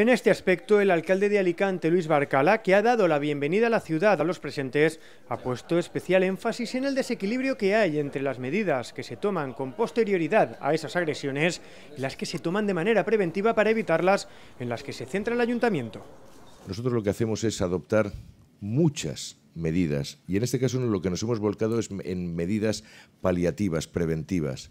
En este aspecto, el alcalde de Alicante, Luis Barcala, que ha dado la bienvenida a la ciudad a los presentes, ha puesto especial énfasis en el desequilibrio que hay entre las medidas que se toman con posterioridad a esas agresiones y las que se toman de manera preventiva para evitarlas, en las que se centra el ayuntamiento. Nosotros lo que hacemos es adoptar muchas medidas y en este caso lo que nos hemos volcado es en medidas paliativas, preventivas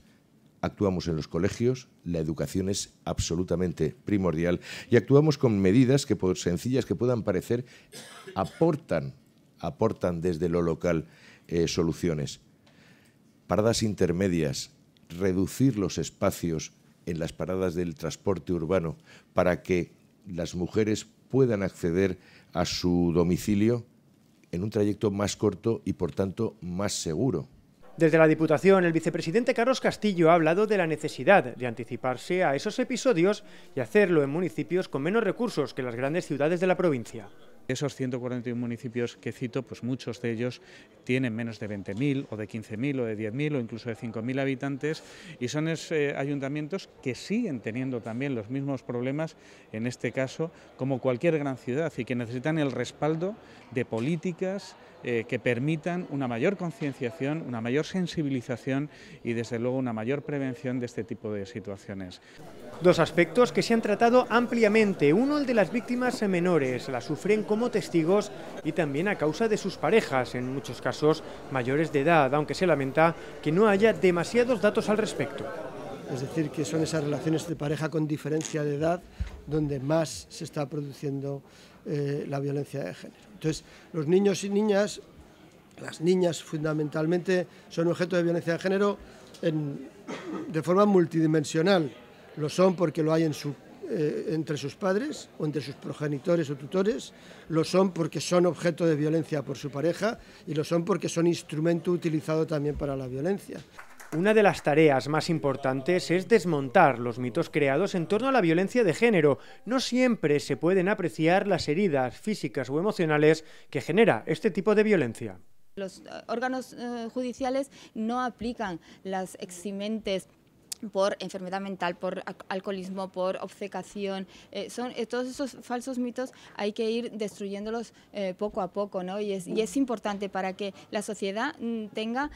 actuamos en los colegios, la educación es absolutamente primordial y actuamos con medidas que por sencillas que puedan parecer aportan, aportan desde lo local eh, soluciones. Paradas intermedias, reducir los espacios en las paradas del transporte urbano para que las mujeres puedan acceder a su domicilio en un trayecto más corto y por tanto más seguro. Desde la Diputación, el vicepresidente Carlos Castillo ha hablado de la necesidad de anticiparse a esos episodios y hacerlo en municipios con menos recursos que las grandes ciudades de la provincia. Esos 141 municipios que cito, pues muchos de ellos tienen menos de 20.000 o de 15.000 o de 10.000 o incluso de 5.000 habitantes y son eh, ayuntamientos que siguen teniendo también los mismos problemas, en este caso, como cualquier gran ciudad y que necesitan el respaldo de políticas eh, que permitan una mayor concienciación, una mayor sensibilización y desde luego una mayor prevención de este tipo de situaciones. Dos aspectos que se han tratado ampliamente, uno el de las víctimas menores, las sufren como como testigos y también a causa de sus parejas, en muchos casos mayores de edad, aunque se lamenta que no haya demasiados datos al respecto. Es decir, que son esas relaciones de pareja con diferencia de edad donde más se está produciendo eh, la violencia de género. Entonces, los niños y niñas, las niñas fundamentalmente, son objeto de violencia de género de forma multidimensional. Lo son porque lo hay en su eh, entre sus padres o entre sus progenitores o tutores, lo son porque son objeto de violencia por su pareja y lo son porque son instrumento utilizado también para la violencia. Una de las tareas más importantes es desmontar los mitos creados en torno a la violencia de género. No siempre se pueden apreciar las heridas físicas o emocionales que genera este tipo de violencia. Los eh, órganos eh, judiciales no aplican las eximentes por enfermedad mental, por alcoholismo, por obcecación. Eh, son eh, todos esos falsos mitos hay que ir destruyéndolos eh, poco a poco, ¿no? es, y es, importante para que la sociedad mm, tenga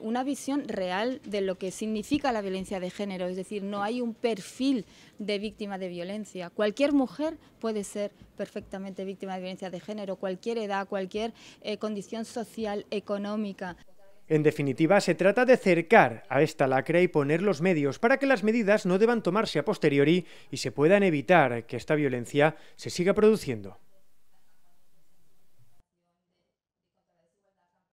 una visión real de lo que significa la violencia de género. Es decir, no hay un perfil de víctima de violencia. Cualquier mujer puede ser perfectamente víctima de violencia de género, cualquier edad, cualquier condición social, económica. En definitiva, se trata de cercar a esta lacra y poner los medios para que las medidas no deban tomarse a posteriori y se puedan evitar que esta violencia se siga produciendo.